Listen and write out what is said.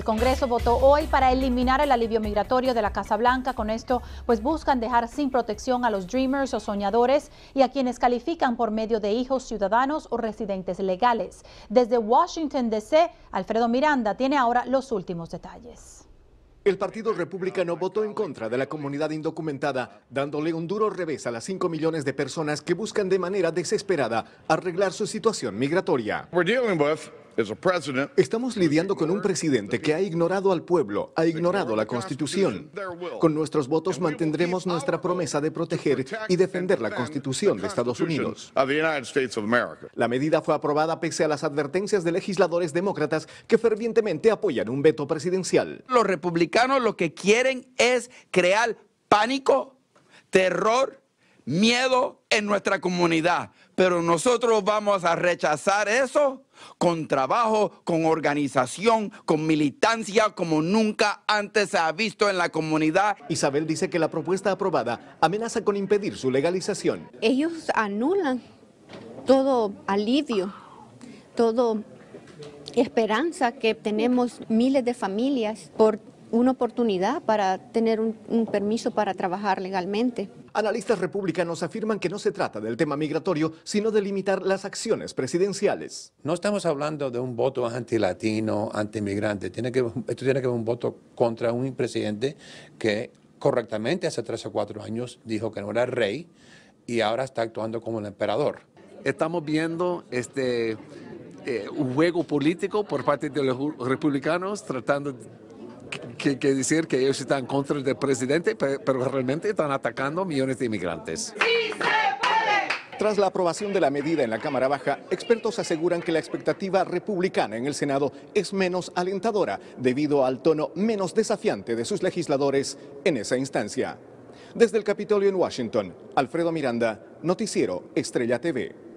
El Congreso votó hoy para eliminar el alivio migratorio de la Casa Blanca. Con esto, pues buscan dejar sin protección a los dreamers o soñadores y a quienes califican por medio de hijos ciudadanos o residentes legales. Desde Washington, D.C., Alfredo Miranda tiene ahora los últimos detalles. El Partido Republicano votó en contra de la comunidad indocumentada, dándole un duro revés a las 5 millones de personas que buscan de manera desesperada arreglar su situación migratoria. Estamos lidiando con un presidente que ha ignorado al pueblo, ha ignorado la Constitución. Con nuestros votos mantendremos nuestra promesa de proteger y defender la Constitución de Estados Unidos. La medida fue aprobada pese a las advertencias de legisladores demócratas que fervientemente apoyan un veto presidencial. Los republicanos lo que quieren es crear pánico, terror miedo en nuestra comunidad, pero nosotros vamos a rechazar eso con trabajo, con organización, con militancia como nunca antes se ha visto en la comunidad. Isabel dice que la propuesta aprobada amenaza con impedir su legalización. Ellos anulan todo alivio, todo esperanza que tenemos miles de familias por una oportunidad para tener un, permiso para trabajar legalmente. Analistas republicanos afirman que no se trata del tema migratorio, sino de limitar las acciones presidenciales. No estamos hablando de un voto antilatino, antimigrante. Tiene que, esto tiene que ver un voto contra un presidente que correctamente hace tres o cuatro años dijo que no era rey y ahora está actuando como el emperador. Estamos viendo este eh, un juego político por parte de los republicanos tratando de que, que, decir que ellos están contra el presidente, pero realmente están atacando millones de inmigrantes. ¡Sí se puede! Tras la aprobación de la medida en la Cámara Baja, expertos aseguran que la expectativa republicana en el Senado es menos alentadora debido al tono menos desafiante de sus legisladores en esa instancia. Desde el Capitolio en Washington, Alfredo Miranda, Noticiero Estrella TV.